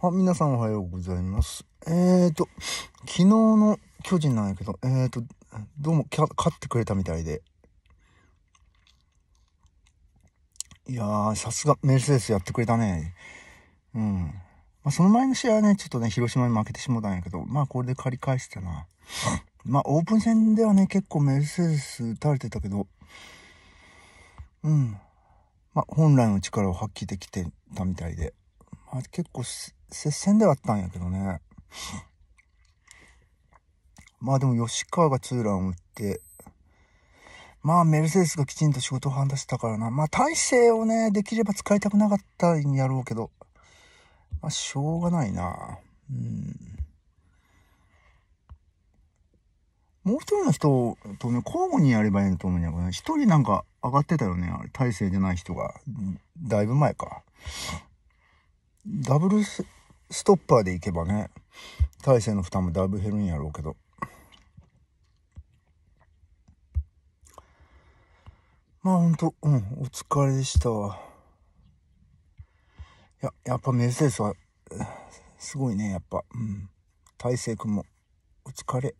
あ、皆さんおはようございます。えーと、昨日の巨人なんやけど、えーと、どうも、勝ってくれたみたいで。いやー、さすが、メルセデスやってくれたね。うん。まあ、その前の試合はね、ちょっとね、広島に負けてしもたんやけど、まあ、これで借り返したな。まあ、オープン戦ではね、結構メルセデス打たれてたけど、うん。まあ、本来の力を発揮できてたみたいで。あ結構接戦ではあったんやけどね。まあでも吉川がツーランを打って、まあメルセデスがきちんと仕事を判断したからな。まあ体勢をね、できれば使いたくなかったんやろうけど、まあしょうがないな。うん。もう一人の人とね、交互にやればいいと思うんやけどね。一人なんか上がってたよね。あれ、体勢じゃない人が。だいぶ前か。ダブルストッパーでいけばね、大勢の負担もだいぶ減るんやろうけど。まあほんと、うん、お疲れでしたわ。いや、やっぱメッセージは、すごいね、やっぱ。うん。大勢くんも、お疲れ。